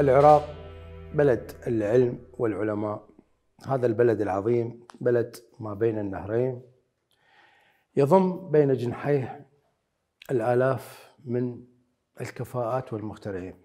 العراق بلد العلم والعلماء هذا البلد العظيم بلد ما بين النهرين يضم بين جنحيه الآلاف من الكفاءات والمخترعين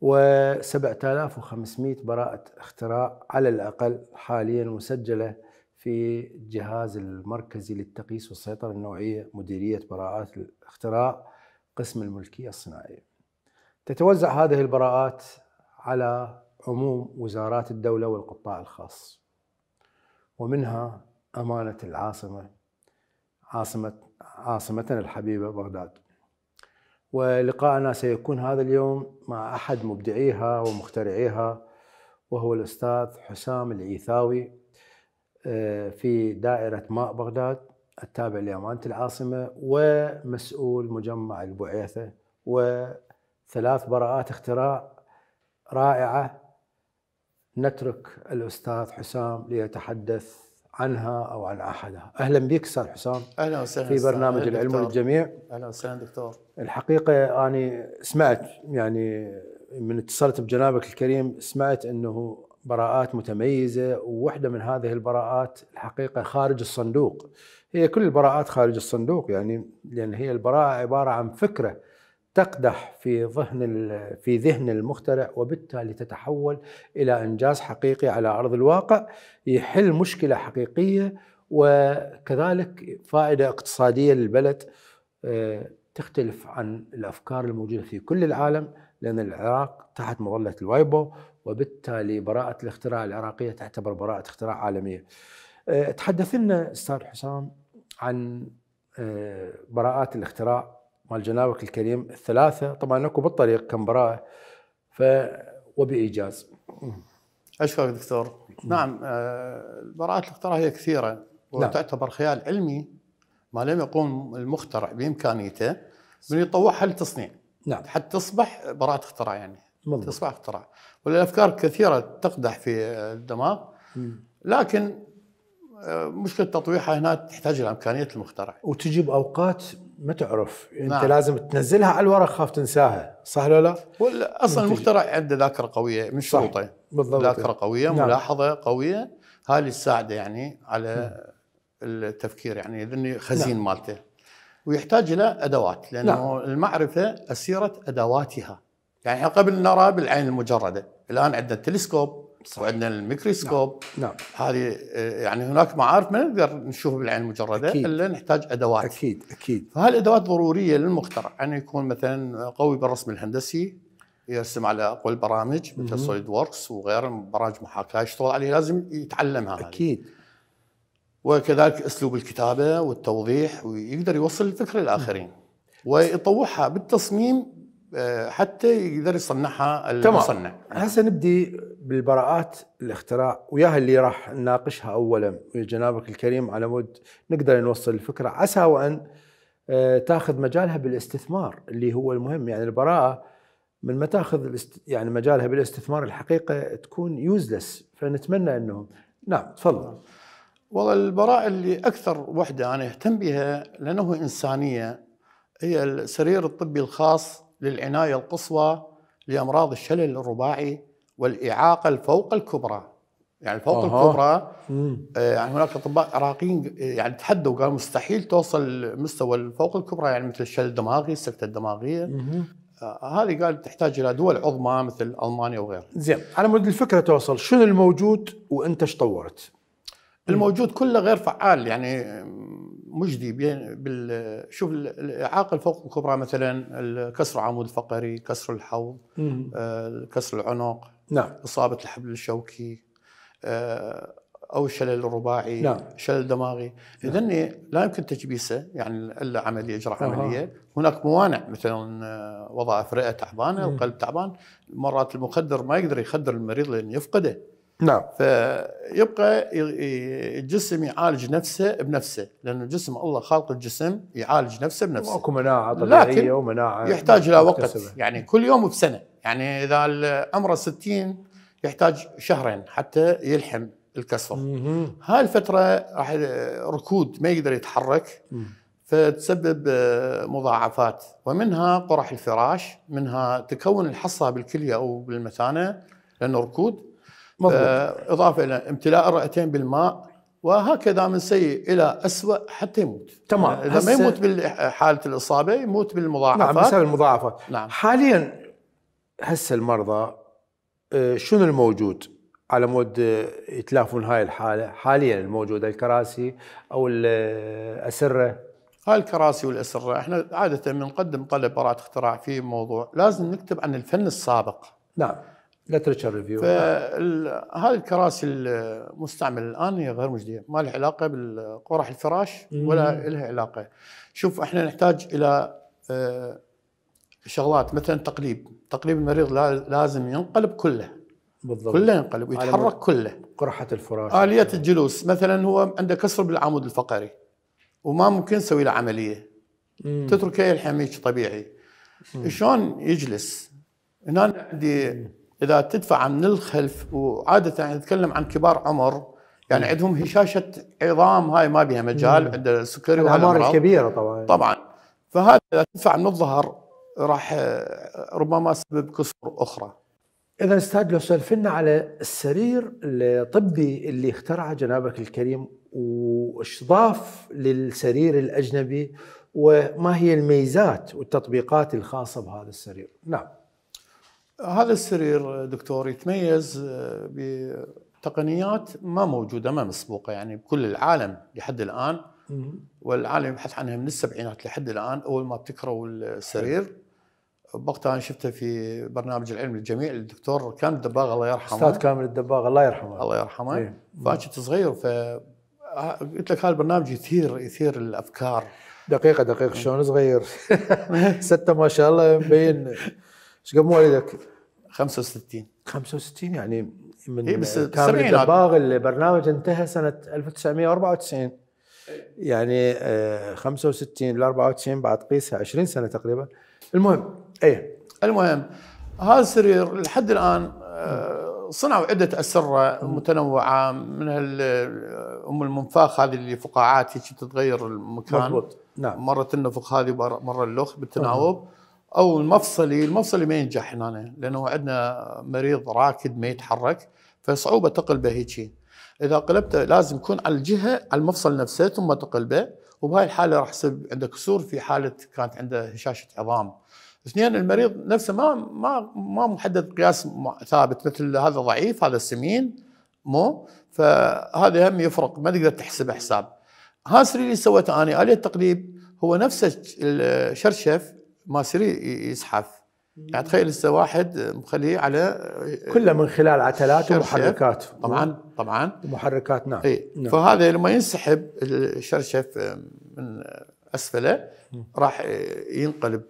و 7500 براءة اختراع على الأقل حاليا مسجلة في الجهاز المركزي للتقييس والسيطرة النوعية مديرية براءات الاختراع قسم الملكية الصناعية تتوزع هذه البراءات على عموم وزارات الدولة والقطاع الخاص ومنها أمانة العاصمة عاصمة عاصمتنا الحبيبة بغداد ولقاءنا سيكون هذا اليوم مع أحد مبدعيها ومخترعيها وهو الأستاذ حسام العيثاوي آه، في دائرة ماء بغداد التابع لأمانة العاصمة ومسؤول مجمع البعيثة و ثلاث براءات اختراع رائعه نترك الاستاذ حسام ليتحدث عنها او عن احدها. اهلا بك استاذ حسام. اهلا وسهلا في برنامج أهلا العلم للجميع. اهلا وسهلا دكتور. الحقيقه انا سمعت يعني من اتصلت بجنابك الكريم سمعت انه براءات متميزه وواحده من هذه البراءات الحقيقه خارج الصندوق. هي كل البراءات خارج الصندوق يعني لان هي البراءه عباره عن فكره تقدح في ذهن في ذهن المخترع وبالتالي تتحول الى انجاز حقيقي على ارض الواقع يحل مشكله حقيقيه وكذلك فائده اقتصاديه للبلد آه، تختلف عن الافكار الموجوده في كل العالم لان العراق تحت مظله الوايبو وبالتالي براءه الاختراع العراقيه تعتبر براءه اختراع عالميه. آه، تحدث لنا استاذ حسام عن آه، براءات الاختراع مال جنابك الكريم الثلاثه طبعا اكو بالطريق كم براءه ف وبايجاز. اشكرك دكتور. نعم آه، البراءات الاختراع هي كثيره نعم. وتعتبر خيال علمي ما لم يقوم المخترع بامكانيته من يطوعها للتصنيع. نعم. حتى تصبح براءه اختراع يعني. بالضبط. تصبح اختراع. والافكار كثيره تقدح في آه، الدماغ لكن آه، مشكله تطويحها هنا تحتاج الى امكانيه المخترع. وتجي باوقات ما تعرف يعني انت نعم. لازم تنزلها على الورق خاف تنساها صح ولا لا؟ ولا اصلا المخترع عنده ذاكره قويه مش شروطه بالضبط ذاكره قويه نعم. ملاحظه قويه هاي اللي تساعده يعني على التفكير يعني لانه خزين نعم. مالته ويحتاج الى ادوات لانه نعم. المعرفه اسيره ادواتها يعني قبل نرى بالعين المجرده الان عندنا التلسكوب صحيح. وعندنا الميكروسكوب نعم. نعم. هذه آه، يعني هناك معارف ما نقدر نشوفها بالعين المجرده أكيد. الا نحتاج ادوات اكيد اكيد فهذه الادوات ضروريه للمخترع ان يعني يكون مثلا قوي بالرسم الهندسي يرسم على اقوى البرامج مثل سوليد ووركس وغيرها من برامج محاكاه يشتغل عليها لازم يتعلمها اكيد هذه. وكذلك اسلوب الكتابه والتوضيح ويقدر يوصل الفكره للاخرين نعم. ويطوعها بالتصميم حتى يقدر يصنعها المصنع تمام هسه نبدي بالبراءات الاختراع وياها اللي راح نناقشها اولا ويا جنابك الكريم على مود نقدر نوصل الفكره عسى وان آه، تاخذ مجالها بالاستثمار اللي هو المهم يعني البراءه من ما تاخذ يعني مجالها بالاستثمار الحقيقه تكون يوزلس فنتمنى انه نعم تفضل والله البراءه اللي اكثر وحده انا اهتم بها لانه انسانيه هي السرير الطبي الخاص للعناية القصوى لأمراض الشلل الرباعي والإعاقة الفوق الكبرى يعني الفوق أوه. الكبرى آه، يعني هناك اطباء عراقيين يعني تحدوا قالوا مستحيل توصل مستوى الفوق الكبرى يعني مثل الشلل الدماغي السكته الدماغيه آه هذه قال تحتاج الى دول عظمى مثل المانيا وغيرها. زين على مود الفكره توصل شنو الموجود وانت ايش طورت؟ الموجود كله غير فعال يعني مجدي بال شوف الاعاقه الفوق الكبرى مثلا كسر العمود الفقري، كسر الحوض، آه، كسر العنق، نعم اصابه الحبل الشوكي آه، او الشلل الرباعي نعم شلل دماغي، نعم. اذا لا يمكن تجبيسه يعني الا عمليه اجراء أه. عمليه، هناك موانع مثلا وظائف رئه تعبانه، القلب تعبان، مرات المخدر ما يقدر يخدر المريض لانه يفقده. نعم فيبقى الجسم يعالج نفسه بنفسه لأن الجسم الله خالق الجسم يعالج نفسه بنفسه ماكو مناعة طبيعية ومناعة يحتاج إلى وقت يعني كل يوم بسنة يعني إذا عمره 60 يحتاج شهرين حتى يلحم الكسر هاي الفترة راح ركود ما يقدر يتحرك فتسبب آه، مضاعفات ومنها قرح الفراش منها تكون الحصة بالكلية أو بالمثانة لأنه ركود مضبوط. آه، إضافة إلى امتلاء الرئتين بالماء وهكذا من سيء الى اسوء حتى يموت تمام آه، اذا ما يموت بحاله الاصابه يموت بالمضاعفات نعم بسبب المضاعفات نعم حاليا هسه المرضى آه، شنو الموجود على مود يتلافون هاي الحاله حاليا الموجود الكراسي او الاسره هاي الكراسي والاسره احنا عاده بنقدم طلب براءه اختراع في موضوع لازم نكتب عن الفن السابق نعم لترشر ريفيو فهذه الكراسي المستعمله الان هي غير مجديه ما لها علاقه بالقرح الفراش ولا لها علاقه شوف احنا نحتاج الى آه، شغلات مثلا تقليب تقليب المريض لازم ينقلب كله بالضبط كله ينقلب ويتحرك كله قرحه الفراش اليه الجلوس مثلا هو عنده كسر بالعمود الفقري وما ممكن نسوي له عمليه تتركه يلحم طبيعي شلون يجلس هنا عندي اذا تدفع من الخلف وعاده يعني نتكلم عن كبار عمر يعني عندهم هشاشه عظام هاي ما بها مجال عند السكري الاعمار الكبيره طبعا طبعا فهذا اذا تدفع من الظهر راح ربما سبب كسور اخرى اذا استاذ لو سولفنا على السرير الطبي اللي اخترعه جنابك الكريم واشضاف للسرير الاجنبي وما هي الميزات والتطبيقات الخاصه بهذا السرير نعم هذا السرير دكتور يتميز آه، بتقنيات ما موجوده ما مسبوقه يعني بكل العالم لحد الان والعالم يبحث عنها من السبعينات لحد الان اول ما ابتكروا السرير وقتها انا شفته في برنامج العلم للجميع الدكتور كامل الدباغ الله يرحمه استاذ كامل الدباغ الله يرحمه الله يرحمه إيه. فانا صغير ف قلت لك هذا البرنامج يثير يثير الافكار دقيقه دقيقه شلون صغير سته ما شاء الله مبين ايش قبل والدك؟ 65 65 يعني من إيه بس كامل الدباغ البرنامج انتهى سنه 1994 يعني 65 ل 94 بعد قيسها 20 سنه تقريبا المهم ايه المهم هذا السرير لحد الان آه، صنعوا عده اسره متنوعه من آه، ام المنفاخ هذه اللي فقاعات هيك تتغير المكان مضبوط نعم مره النفخ هذه مره اللخ بالتناوب مم. او المفصلي المفصلي ما ينجح هنا لانه عندنا مريض راكد ما يتحرك فصعوبه تقلبه هيجي اذا قلبته لازم يكون على الجهه على المفصل نفسه ثم تقلبه وبهاي الحاله راح يصير عنده كسور في حاله كانت عنده هشاشه عظام اثنين المريض نفسه ما ما ما محدد قياس ثابت مثل هذا ضعيف هذا سمين مو فهذا هم يفرق ما تقدر تحسب حساب هاسري اللي سويته انا آلية التقليب هو نفس الشرشف ماسري يزحف يعني تخيل هسه واحد مخليه على كله من خلال عتلات ومحركات طبعا طبعا محركات نعم. إيه. نعم فهذا لما ينسحب الشرشف من اسفله راح ينقلب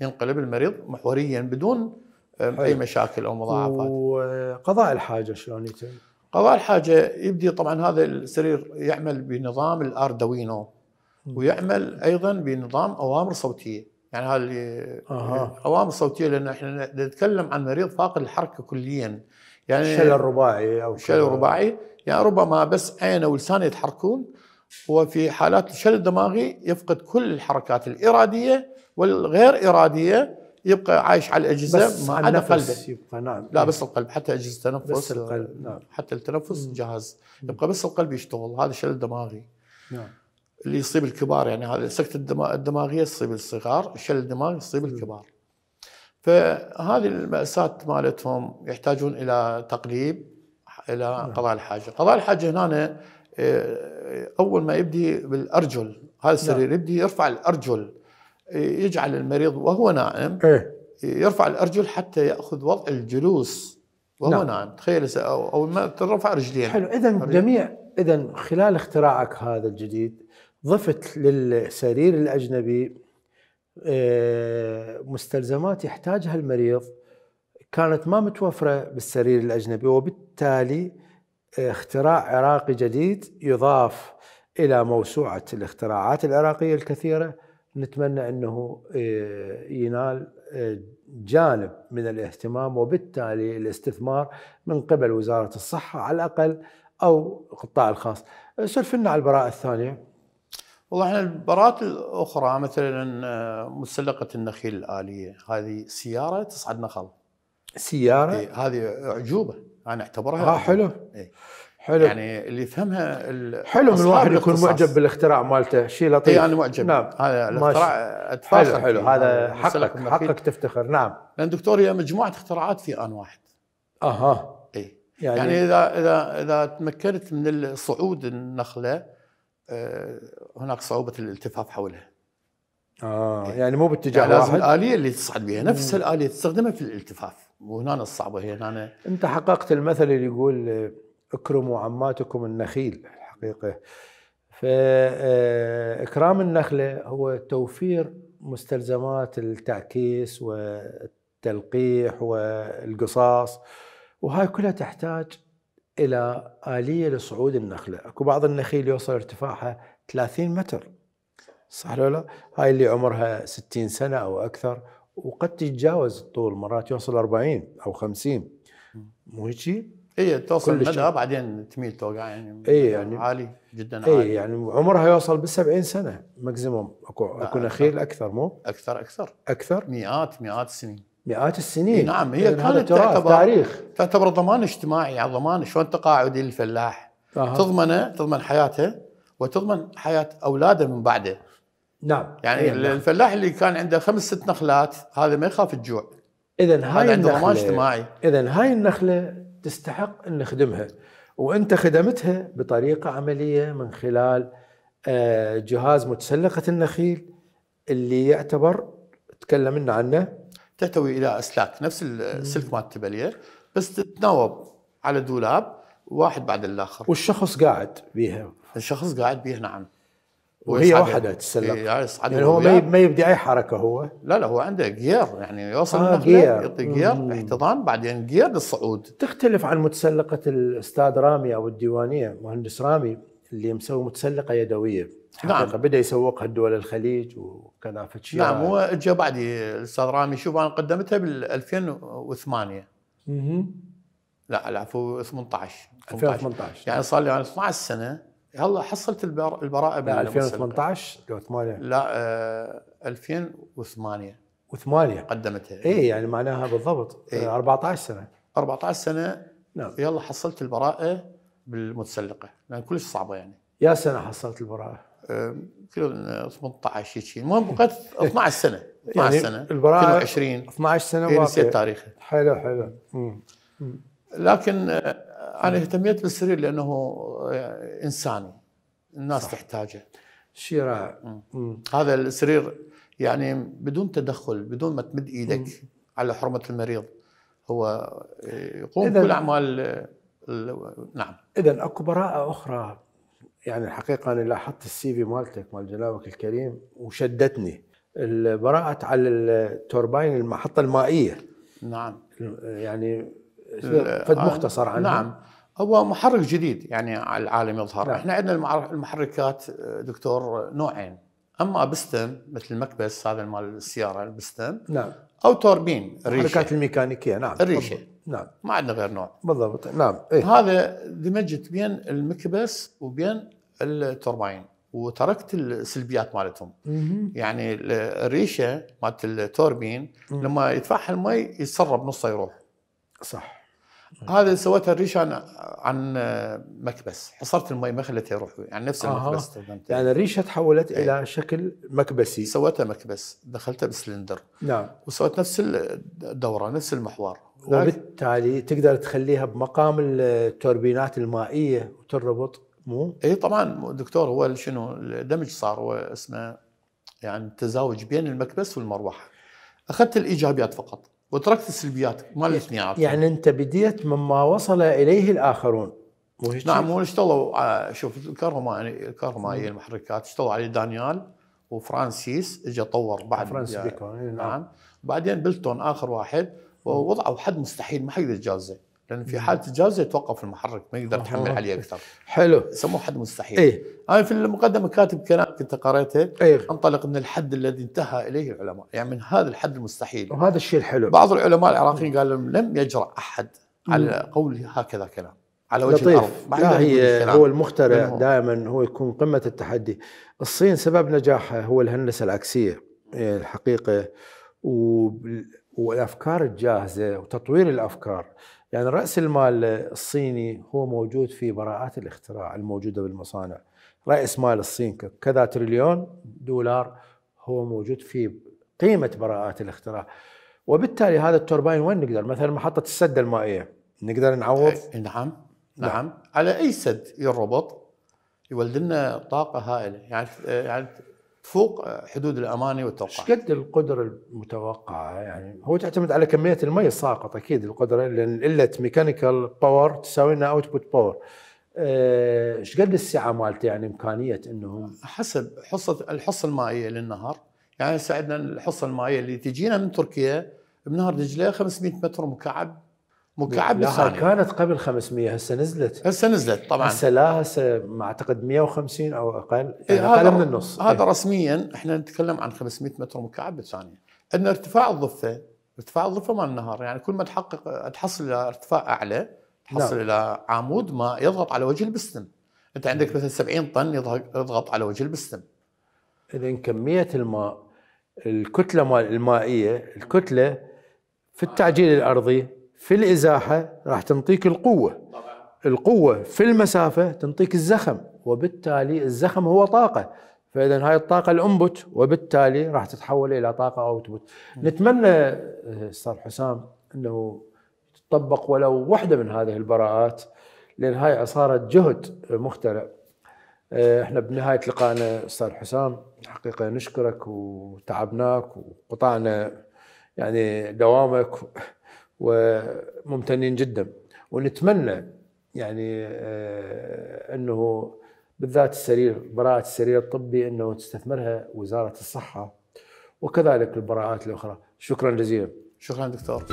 ينقلب المريض محوريا بدون اي مشاكل او مضاعفات وقضاء الحاجه شلون يتم؟ قضاء الحاجه يبدي طبعا هذا السرير يعمل بنظام الاردوينو ويعمل ايضا بنظام اوامر صوتيه يعني هاي القوام يعني الصوتيه لان احنا نتكلم عن مريض فاقد الحركه كليا يعني الشلل الرباعي او شلل الرباعي يعني ربما بس عينه ولسانه يتحركون وفي حالات الشلل الدماغي يفقد كل الحركات الاراديه والغير اراديه يبقى عايش على الاجهزه بس ما عدا قلبه يبقى نعم لا بس القلب حتى اجهزه التنفس بس القلب نعم حتى التنفس جاهز يبقى بس القلب يشتغل هذا شلل دماغي نعم اللي يصيب الكبار يعني هذا السكتة الدماغية تصيب الصغار شل الدماغ يصيب الكبار فهذه المأساة مالتهم يحتاجون إلى تقريب إلى نعم. قضاء الحاجة قضاء الحاجة هنا آه، أول ما يبدي بالأرجل هذا السرير نعم. يبدي يرفع الأرجل آه، يجعل المريض وهو نائم إيه. يرفع الأرجل حتى يأخذ وضع الجلوس وهو نعم. نائم تخيل أو ما ترفع رجلين حلو إذا جميع إذا خلال اختراعك هذا الجديد ضفت للسرير الاجنبي آه، مستلزمات يحتاجها المريض كانت ما متوفره بالسرير الاجنبي وبالتالي آه، اختراع عراقي جديد يضاف الى موسوعه الاختراعات العراقيه الكثيره نتمنى انه آه، ينال جانب من الاهتمام وبالتالي الاستثمار من قبل وزاره الصحه على الاقل او القطاع الخاص. سولف لنا على البراءه الثانيه. والله احنا البراءات الاخرى مثلا آه، مسلقه النخيل الاليه هذه سياره تصعد نخل سياره؟ إيه هذه اعجوبه انا اعتبرها اه حلو إيه. حلو يعني اللي يفهمها حلو من الواحد يكون معجب بالاختراع مالته شيء لطيف اي انا معجب نعم هذا الاختراع اتفاخر حلو حلو هذا حقك حقك تفتخر نعم لان دكتور هي مجموعه اختراعات في ان واحد اها اي يعني, يعني اذا اذا اذا تمكنت من صعود النخله آه، هناك صعوبه الالتفاف حولها. اه يعني مو باتجاه يعني لازم واحد. الاليه اللي تصعد بها نفس الاليه تستخدمها في الالتفاف وهنا الصعبه هي هنا انت حققت المثل اللي يقول اكرموا عماتكم النخيل الحقيقه فاكرام آه، النخله هو توفير مستلزمات التعكيس والتلقيح والقصاص وهاي كلها تحتاج الى اليه لصعود النخله، اكو بعض النخيل يوصل ارتفاعها 30 متر. صح ولا لا؟ هاي اللي عمرها 60 سنه او اكثر وقد تتجاوز الطول مرات يوصل 40 او 50 مو هيجي؟ اي توصل مدى بعدين تميل توقع يعني اي يعني عالي جدا إيه، عالي اي يعني عمرها يوصل بال 70 سنه ماكسيموم اكو اكو نخيل اكثر مو؟ اكثر اكثر اكثر مئات مئات السنين مئات السنين إيه، نعم هي كانت تعتبر تاريخ تعتبر ضمان اجتماعي على ضمان شلون تقاعدي الفلاح أه. تضمنه تضمن حياته وتضمن حياه اولاده من بعده نعم يعني إيه نعم. الفلاح نعم. اللي كان عنده خمس ست نخلات هذا ما يخاف الجوع اذا هاي عنده ضمان اجتماعي اذا هاي النخله تستحق ان نخدمها وانت خدمتها بطريقه عمليه من خلال آه، جهاز متسلقه النخيل اللي يعتبر تكلمنا عنه تحتوي الى اسلاك نفس السلك مال التبلير بس تتناوب على دولاب واحد بعد الاخر والشخص قاعد بيها الشخص قاعد بيها نعم وهي واحده تتسلق إيه، يعني, يعني هو ما ما يبدي اي حركه هو لا لا هو عنده جير يعني يوصل آه جير يعطي جير مم. احتضان بعدين جير للصعود تختلف عن متسلقه الاستاذ رامي او الديوانيه مهندس رامي اللي مسوي متسلقه يدويه نعم. بدا يسوقها الدول الخليج وكان افتش نعم هو اجى بعدي الاستاذ رامي شوف انا قدمتها بال 2008 اها لا العفو 18 2018 يعني صار لي يعني 12 سنه هلا حصلت البراءه لا 2018 لو 8 لا آه 2008 و8 قدمتها اي يعني معناها بالضبط إيه؟ 14 سنه 14 سنه نعم يلا حصلت البراءه بالمتسلقه لان يعني كلش صعبه يعني يا سنه حصلت البراءه كيلو 18 هيك المهم بقيت 12 سنه 12 يعني سنه البراءه 22 12 سنه واقع نسيت تاريخي حلو حلو لكن انا آه، اهتميت بالسرير لانه آه، انساني الناس صح. تحتاجه شراء هذا السرير يعني بدون تدخل بدون ما تمد ايدك مم. على حرمه المريض هو آه، يقوم بكل اعمال نعم اذا اكو براءه اخرى يعني الحقيقه انا لاحظت السي في مالتك مال جنابك الكريم وشدتني البراءه على التورباين المحطه المائيه نعم يعني فد مختصر عنها نعم هو محرك جديد يعني العالم يظهر نعم. احنا عندنا المحركات دكتور نوعين اما بستم مثل المكبس هذا مال السياره البستم نعم او توربين الريشه الحركات الميكانيكيه نعم الريشه نعم ما عندنا غير نوع بالضبط نعم إيه؟ هذا دمجت بين المكبس وبين التورباين وتركت السلبيات مالتهم يعني الريشه مالت التوربين لما يدفعها المي يتسرب نصه يروح صح هذا سويتها الريشه عن عن آه، مكبس حصرت المي ما خليته يروح يعني نفس آه. المكبس استخدمته يعني الريشه تحولت ايه. الى شكل مكبسي سويتها مكبس دخلتها بسلندر نعم وسويت نفس الدوره نفس المحور وبالتالي تقدر تخليها بمقام التوربينات المائيه وتربط مو؟ اي طبعا دكتور هو شنو الدمج صار هو اسمه يعني تزاوج بين المكبس والمروحه اخذت الايجابيات فقط وتركت السلبيات ما الاثنين يعني, يعني انت بديت مما وصل اليه الاخرون نعم هو اشتغلوا آه، شوف الكهرباء يعني هي المحركات اشتغلوا عليه دانيال وفرانسيس اجى طور بعد آه، فرانسيس بيكون نعم. نعم بعدين بلتون اخر واحد ووضعوا حد مستحيل ما حد يتجاوزه لان في حاله تجاوز يتوقف المحرك ما يقدر يتحمل عليه اكثر حلو سموه حد مستحيل ايه انا في المقدمه كاتب كلام كنت قريته ايه انطلق من الحد الذي انتهى اليه العلماء يعني من هذا الحد المستحيل وهذا الشيء الحلو بعض العلماء العراقيين قالوا لم يجرأ احد على قول هكذا كلام على وجه لطيف. الارض لا هي هو المخترع دائما هو يكون قمه التحدي الصين سبب نجاحها هو الهندسه العكسيه إيه، الحقيقه و والافكار الجاهزه وتطوير الافكار يعني راس المال الصيني هو موجود في براءات الاختراع الموجوده بالمصانع راس مال الصين كذا تريليون دولار هو موجود في قيمه براءات الاختراع وبالتالي هذا التورباين وين نقدر مثلا محطه السد المائيه نقدر نعوض إيه، نعم،, نعم نعم على اي سد ينربط يولد لنا طاقه هائله يعني يعني تفوق حدود الاماني والتوقعات. ايش قد القدره المتوقعه يعني هو تعتمد على كميه المي الساقط اكيد القدره لان قله ميكانيكال باور تساوي لنا اوتبوت باور. ايش قد السعه مالته يعني امكانيه انه حسب حصه الحصه المائيه للنهر يعني ساعدنا الحصه المائيه اللي تجينا من تركيا بنهر دجله 500 متر مكعب مكعب بالثانية كانت قبل 500 هسه نزلت هسه نزلت طبعا هسه لا هسه ما اعتقد 150 او اقل إيه، يعني اقل من النص هذا إيه؟ رسميا احنا نتكلم عن 500 متر مكعب بالثانية ان ارتفاع الضفة ارتفاع الضفة مال النهر يعني كل ما تحقق تحصل الى ارتفاع اعلى تحصل نعم. الى عمود ما يضغط على وجه البستم انت عندك نعم. مثلا 70 طن يضغط على وجه البستم اذا كمية الماء الكتلة المائية الكتلة في التعجيل الارضي في الازاحه راح تنطيك القوه القوه في المسافه تنطيك الزخم وبالتالي الزخم هو طاقه فاذا هاي الطاقه الانبت وبالتالي راح تتحول الى طاقه اوتبوت نتمنى استاذ حسام انه تطبق ولو وحده من هذه البراءات لان هاي عصاره جهد مخترع آه، احنا بنهايه لقائنا استاذ حسام حقيقه نشكرك وتعبناك وقطعنا يعني دوامك وممتنين جدا ونتمنى يعني آه، انه بالذات السرير براءة السرير الطبي انه تستثمرها وزارة الصحة وكذلك البراءات الاخرى شكرا جزيلا شكرا دكتور